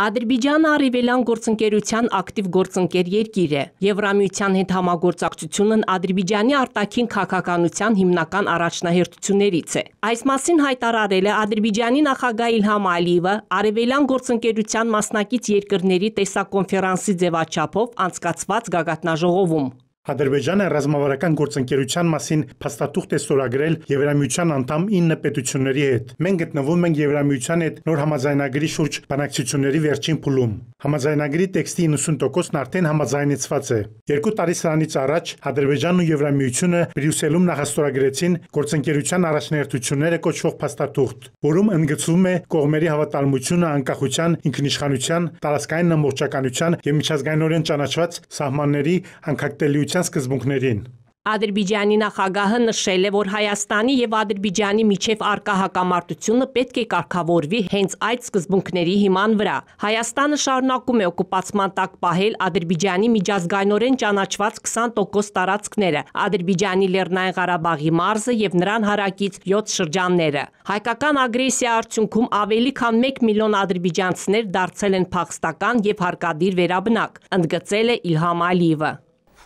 Ադրբիջանը արևելյան գործընկերության ակտիվ գործընկեր երկիր է։ Եվրամիության հետ համագործակցությունն Ադրբիջանի արտաքին քաղաքականության հիմնական առաջնահերթություններից է։ Այս մասին հայտարարել է Ադրբիջանի նախագահ Իլհամ Ալիևը արևելյան գործընկերության մասնակից երկրների տեսակոնֆերանսի ձևաչափով անցկացված գագաթնաժողովում։ Ադրբեջանը ռազմավարական գործընկերության մասին փաստաթուղթ է ստորագրել Եվրամիության անդամ 9 պետությունների հետ։ Մենք գտնվում ենք Եվրամիության հետ նոր համաձայնագրի շուրջ բանակցությունների վերջին փուլում։ Համաձայնագրի տեքստի 90%-ն արդեն համաձայնեցված է։ Երկու տարի սրանից առաջ Ադրբեջանն ու Եվրամիությունը Բրյուսելում նախաստորագրեցին գործընկերության առաջնահերթությունները կոչվող փաստաթուղթ, որում ընդգծվում է կողմերի հավատարմությունը անկախության, ինքնիշխանության, տարածքային ամբողջականության եւ միջազգայինորեն ճանաչված սահմանների անկախտելիության սկզբունքներին։ Ադրբիջանի նախագահը նշել է, որ Հայաստանի եւ Ադրբիջանի միջև արկա հակամարտությունը պետք է կարգավորվի հենց այդ սկզբունքների հիման վրա։ Հայաստանը շարունակում է օկուպացման տակ պահել Ադրբիջանի միջազգայնորեն ճանաչված 20% տարածքները, Ադրբիջանի Լեռնային Ղարաբաղի մարզը եւ նրան հարակից 7 շրջանները։ Հայկական ագրեսիա արդյունքում ավելի քան 1 միլիոն ադրբիջանցիներ դարձել են փախստական եւ հարկադիր վերաբնակ, ընդգծել է Իլհամ Ալիևը։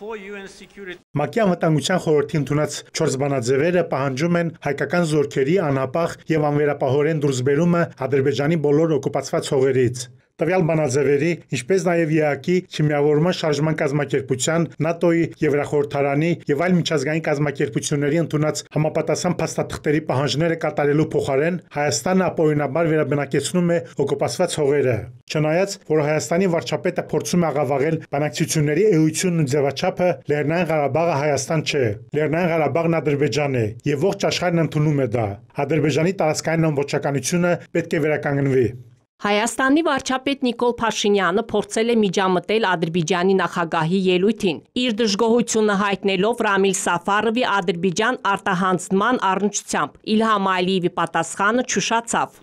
ՄԱԿ-ի Անվտանգության խորհրդի ընդունած 4 բանաձևերը պահանջում են հայկական զորքերի անհապաղ եւ անվերապահորեն դուրսբերումը Ադրբեջանի բոլոր օկուպացված հողերից տվյալ բանաձևերի, ինչպես նաև ԵԱԿ-ի քիմիավորման շարժման կազմակերպության, ՆԱՏՕ-ի, Եվրախորհրդարանի եւ այլ միջազգային կազմակերպությունների ընդունած համապատասխան փաստաթղթերի պահանջները կատարելու փոխարեն Հայաստանը ապօրինաբար վերաբնակեցնում է օկուպացված հողերը։ Չնայած, որ Հայաստանի վարչապետը փորձում է աղավաղել բանակցությունների էությունն ու ձևաչափը, Լեռնային Ղարաբաղը Հայաստան չէ։ Լեռնային Ղարաբաղն Ադրբեջան է եւ ողջ աշխարհն ընդունում է դա։ Ադրբեջանի տարածքային ամբողջականությունը պետք է վերականգնվի։ Հայաստանի վարչապետ Նիկոլ Փաշինյանը փորձել է միջամտել Ադրբիջանի նախագահի ելույթին։ Իր դժգոհությունը հայտնելով Ռամիլ Սաֆարովի Ադրբիջան արտահանձնման առնչությամբ Իլհամ Ալիևի պատասխանը չուշացավ։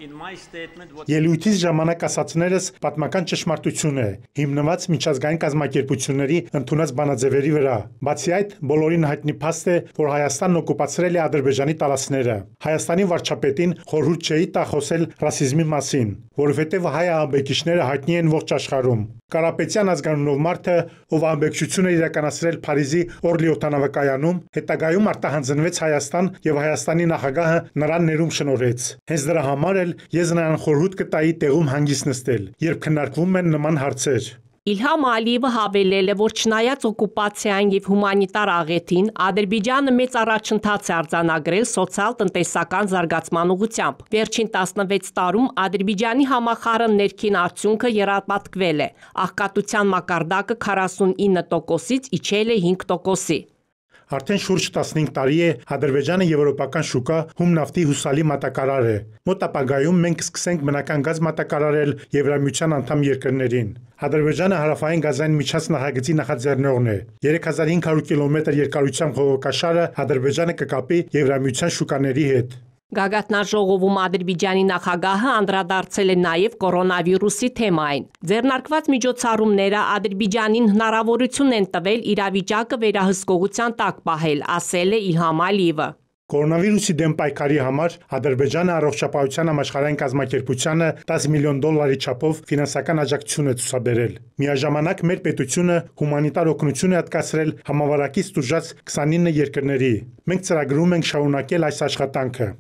Ելույթից ժամանակ ասացներս պատմական ճշմարտություն է, հիմնված միջազգային կազմակերպությունների ընդունած բանաձևերի վրա։ Բացի այդ, բոլորին հայտնի փաստ է, որ Հայաստանն օկուպացրել է Ադրբեջանի տարածքները։ Հայաստանի վարչապետին խորհուրդ չէի տա խոսել ռասիզմի մասին որովհետև հայ ամբեկիչները հայտնի են ողջ աշխարհում։ Կարապետյան ազգանունով մարդը, ով ամբեկչությունը իրականացրել Փարիզի Օրլի օտանավակայանում, հետագայում արտահանձնվեց Հայաստան եւ Հայաստանի նախագահը նրան ներում շնորհեց։ Հենց դրա համար էլ ես նրան խորհուրդ կտայի տեղում հանգիստ նստել, երբ քննարկվում են նման հարցեր։ Իլհամ Ալիևը հավելել է, որ չնայած օկուպացիային եւ հումանիտար աղետին, Ադրբեջանը մեծ առաջընթաց է արձանագրել սոցիալ-տնտեսական զարգացման ուղղությամբ։ Վերջին 16 տարում Ադրբեջանի համախառն ներքին արդյունքը երապատկվել է։ Աղքատության մակարդակը 49%-ից իջել է 5%-ի։ Արդեն շուրջ 15 տարի է Ադրբեջանը եվրոպական շուկա հումնավթի հուսալի մատակարար է։ Մոտ ապագայում մենք սկսենք բնական գազ մատակարարել Եվրամիության անդամ երկրներին։ Ադրբեջանը հարավային գազային միջաց նախագծի նախաձեռնողն է։ 3500 կիլոմետր երկարությամբ խողովակաշարը Ադրբեջանը կկապի Եվրամիության շուկաների հետ։ Գագաթնաժողովում Ադրբիջանի նախագահը անդրադարձել է նաև կորոնավիրուսի թեմային։ Ձեռնարկված միջոցառումները Ադրբիջանին հնարավորություն են տվել իրավիճակը վերահսկողության տակ պահել, ասել է Իլհամ Ալիևը։ Կորոնավիրուսի դեմ պայքարի համար Ադրբեջանը առողջապահության համաշխարհային կազմակերպությանը 10 միլիոն դոլարի չափով ֆինանսական աջակցություն է ցուցաբերել։ Միաժամանակ մեր պետությունը հումանիտար օգնություն է հատկացրել համավարակից ստուժած 29 երկրների։ Մենք ծրագրում ենք շարունակել այս աշխատանքը։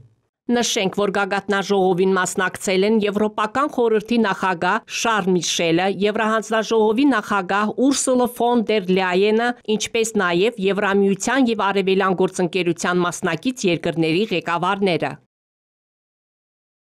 Նշենք, որ գագաթնաժողովին մասնակցել են Եվրոպական խորհրդի նախագահ Շարլ Միշելը, Եվրահանձնաժողովի նախագահ Ուրսուլա ֆոն դեր Լայենը, ինչպես նաև Եվրամիության և Արևելյան գործընկերության մասնակից երկրների ղեկավարները։